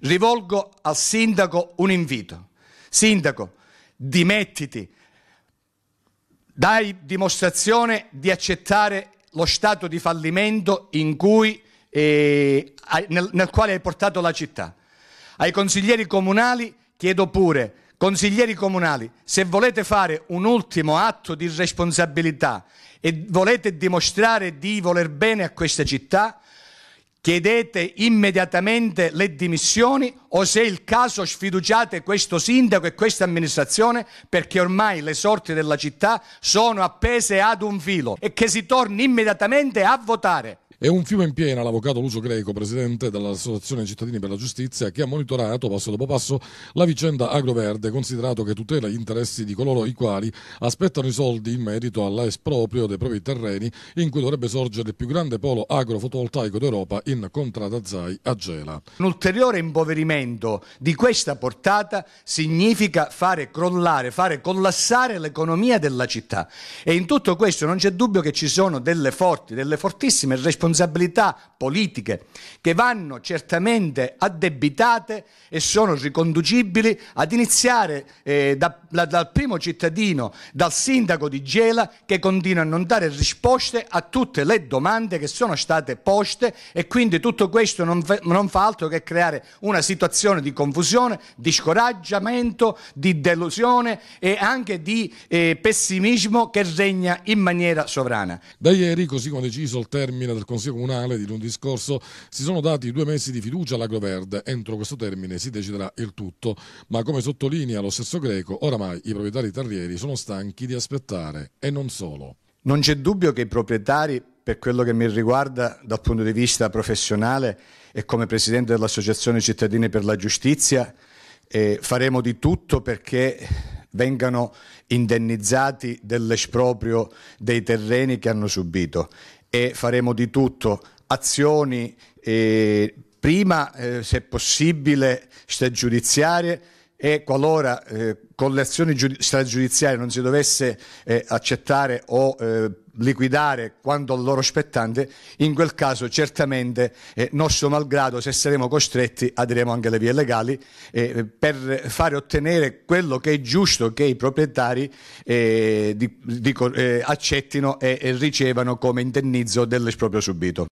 rivolgo al sindaco un invito. Sindaco, dimettiti, dai dimostrazione di accettare lo stato di fallimento cui, eh, nel, nel quale hai portato la città. Ai consiglieri comunali chiedo pure, consiglieri comunali, se volete fare un ultimo atto di responsabilità e volete dimostrare di voler bene a questa città, Chiedete immediatamente le dimissioni o se è il caso sfiduciate questo sindaco e questa amministrazione perché ormai le sorti della città sono appese ad un filo e che si torni immediatamente a votare. È un fiume in piena l'avvocato Lucio Greco, presidente dell'Associazione Cittadini per la Giustizia, che ha monitorato passo dopo passo la vicenda Agroverde, considerato che tutela gli interessi di coloro i quali aspettano i soldi in merito all'esproprio dei propri terreni in cui dovrebbe sorgere il più grande polo agrofotovoltaico d'Europa in contrada Zai a Gela. Un ulteriore impoverimento di questa portata significa fare crollare, fare collassare l'economia della città e in tutto questo non c'è dubbio che ci sono delle forti, delle fortissime responsabilità responsabilità politiche che vanno certamente addebitate e sono riconducibili ad iniziare eh, da dal primo cittadino, dal sindaco di Gela, che continua a non dare risposte a tutte le domande che sono state poste e quindi tutto questo non, non fa altro che creare una situazione di confusione, di scoraggiamento, di delusione e anche di eh, pessimismo che regna in maniera sovrana. Da ieri, così come deciso il termine del Consiglio Comunale di lunedì scorso, si sono dati due mesi di fiducia all'Agroverde. Entro questo termine si deciderà il tutto, ma come sottolinea lo stesso Greco, ora oramai i proprietari terrieri sono stanchi di aspettare e non solo. Non c'è dubbio che i proprietari, per quello che mi riguarda dal punto di vista professionale e come presidente dell'Associazione Cittadini per la Giustizia, eh, faremo di tutto perché vengano indennizzati dell'esproprio dei terreni che hanno subito e faremo di tutto azioni eh, prima eh, se possibile giudiziarie e qualora eh, con le azioni stragiudiziarie non si dovesse eh, accettare o eh, liquidare quanto al loro spettante, in quel caso certamente eh, nostro malgrado, se saremo costretti, aderemo anche alle vie legali eh, per fare ottenere quello che è giusto che i proprietari eh, di, di, accettino e, e ricevano come indennizzo dell'esproprio subito.